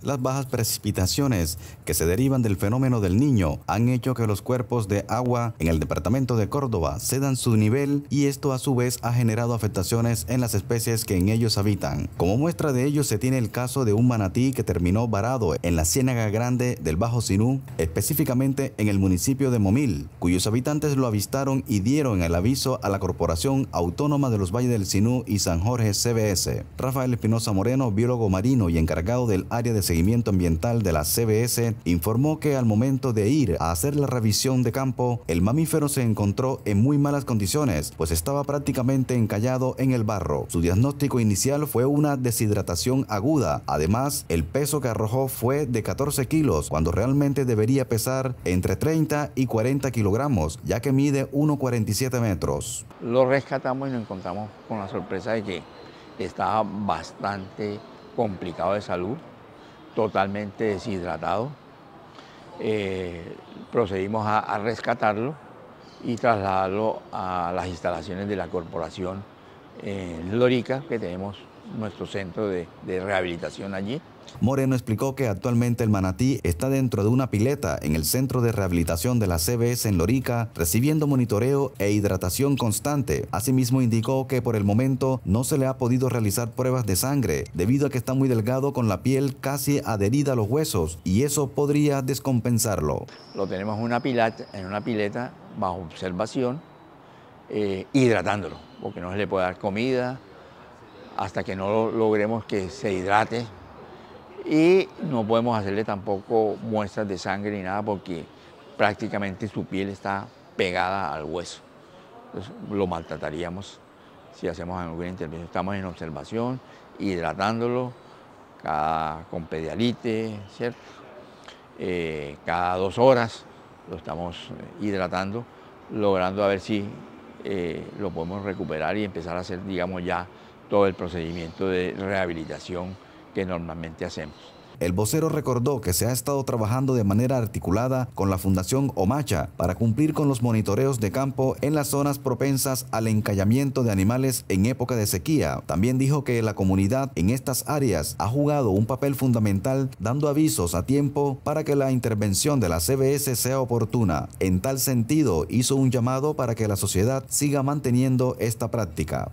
Las bajas precipitaciones que se derivan del fenómeno del niño han hecho que los cuerpos de agua en el departamento de Córdoba cedan su nivel y esto a su vez ha generado afectaciones en las especies que en ellos habitan. Como muestra de ello se tiene el caso de un manatí que terminó varado en la Ciénaga Grande del Bajo Sinú, específicamente en el municipio de Momil, cuyos habitantes lo avistaron y dieron el aviso a la Corporación Autónoma de los Valles del Sinú y San Jorge CBS. Rafael Espinosa Moreno, biólogo marino y encargado del área de Seguimiento Ambiental de la CBS informó que al momento de ir a hacer la revisión de campo, el mamífero se encontró en muy malas condiciones, pues estaba prácticamente encallado en el barro. Su diagnóstico inicial fue una deshidratación aguda. Además, el peso que arrojó fue de 14 kilos, cuando realmente debería pesar entre 30 y 40 kilogramos, ya que mide 1,47 metros. Lo rescatamos y nos encontramos con la sorpresa de que estaba bastante complicado de salud, totalmente deshidratado. Eh, procedimos a, rescatarlo y trasladarlo a las instalaciones de la corporación eh, Lorica, que tenemos nuestro centro de rehabilitación allí. Moreno explicó que actualmente el manatí está dentro de una pileta en el centro de rehabilitación de la CBS en Lorica, recibiendo monitoreo e hidratación constante. Asimismo indicó que por el momento no se le ha podido realizar pruebas de sangre debido a que está muy delgado con la piel casi adherida a los huesos y eso podría descompensarlo. Lo tenemos en una pileta, bajo observación, eh, hidratándolo, porque no se le puede dar comida hasta que no logremos que se hidrate y no podemos hacerle tampoco muestras de sangre ni nada porque prácticamente su piel está pegada al hueso. Entonces lo maltrataríamos si hacemos alguna intervención. Estamos en observación, hidratándolo con pedialite, ¿cierto? Eh, cada dos horas lo estamos eh, hidratando, logrando a ver si eh, lo podemos recuperar y empezar a hacer, digamos, ya todo el procedimiento de rehabilitación que normalmente hacemos. El vocero recordó que se ha estado trabajando de manera articulada con la Fundación Omacha para cumplir con los monitoreos de campo en las zonas propensas al encallamiento de animales en época de sequía. También dijo que la comunidad en estas áreas ha jugado un papel fundamental dando avisos a tiempo para que la intervención de la CBS sea oportuna. En tal sentido, hizo un llamado para que la sociedad siga manteniendo esta práctica.